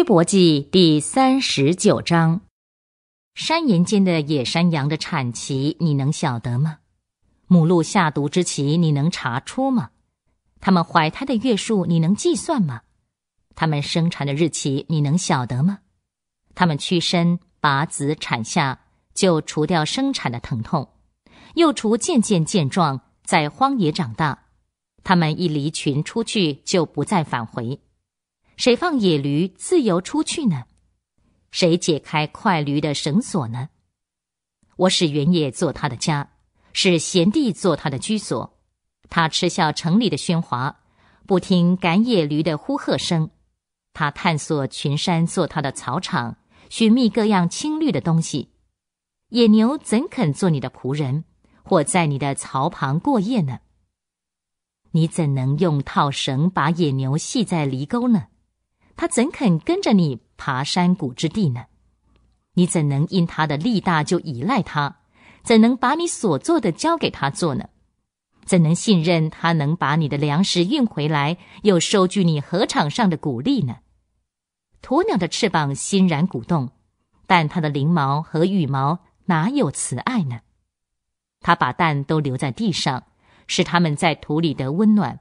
微博记》第三十九章：山岩间的野山羊的产期，你能晓得吗？母鹿下毒之期，你能查出吗？它们怀胎的月数，你能计算吗？它们生产的日期，你能晓得吗？它们屈身把子产下，就除掉生产的疼痛；幼雏渐渐健壮，在荒野长大。它们一离群出去，就不再返回。谁放野驴自由出去呢？谁解开快驴的绳索呢？我使原野做他的家，使贤地做他的居所。他嗤笑城里的喧哗，不听赶野驴的呼喝声。他探索群山做他的草场，寻觅各样青绿的东西。野牛怎肯做你的仆人，或在你的槽旁过夜呢？你怎能用套绳把野牛系在犁沟呢？他怎肯跟着你爬山谷之地呢？你怎能因他的力大就依赖他？怎能把你所做的交给他做呢？怎能信任他能把你的粮食运回来，又收据你河场上的谷粒呢？鸵鸟的翅膀欣然鼓动，但它的翎毛和羽毛哪有慈爱呢？它把蛋都留在地上，使它们在土里得温暖。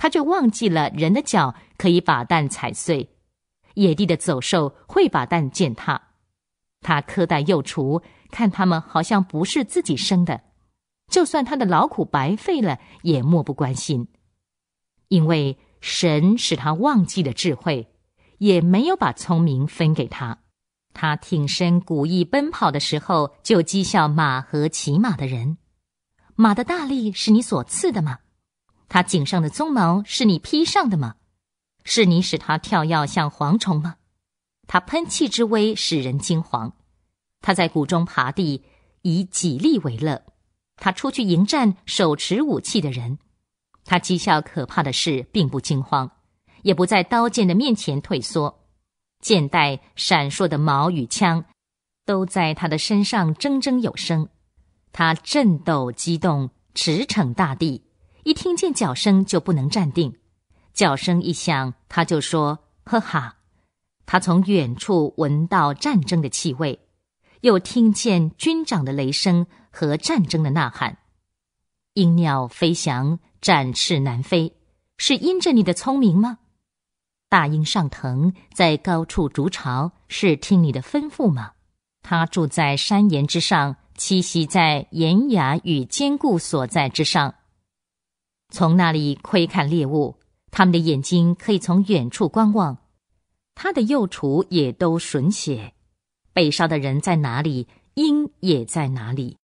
他就忘记了，人的脚可以把蛋踩碎，野地的走兽会把蛋践踏。他苛待幼雏，看他们好像不是自己生的。就算他的劳苦白费了，也漠不关心，因为神使他忘记了智慧，也没有把聪明分给他。他挺身鼓翼奔跑的时候，就讥笑马和骑马的人：“马的大力是你所赐的吗？”他颈上的鬃毛是你披上的吗？是你使他跳跃像蝗虫吗？他喷气之威使人惊惶，他在谷中爬地以己力为乐，他出去迎战手持武器的人，他讥笑可怕的事并不惊慌，也不在刀剑的面前退缩，剑带闪烁的矛与枪，都在他的身上铮铮有声，他震斗激动驰骋大地。一听见叫声就不能站定，叫声一响，他就说：“哈哈！”他从远处闻到战争的气味，又听见军长的雷声和战争的呐喊。鹰鸟飞翔，展翅难飞，是因着你的聪明吗？大鹰上腾，在高处筑巢，是听你的吩咐吗？它住在山岩之上，栖息在岩崖与坚固所在之上。从那里窥看猎物，他们的眼睛可以从远处观望。他的幼雏也都吮血，被杀的人在哪里，鹰也在哪里。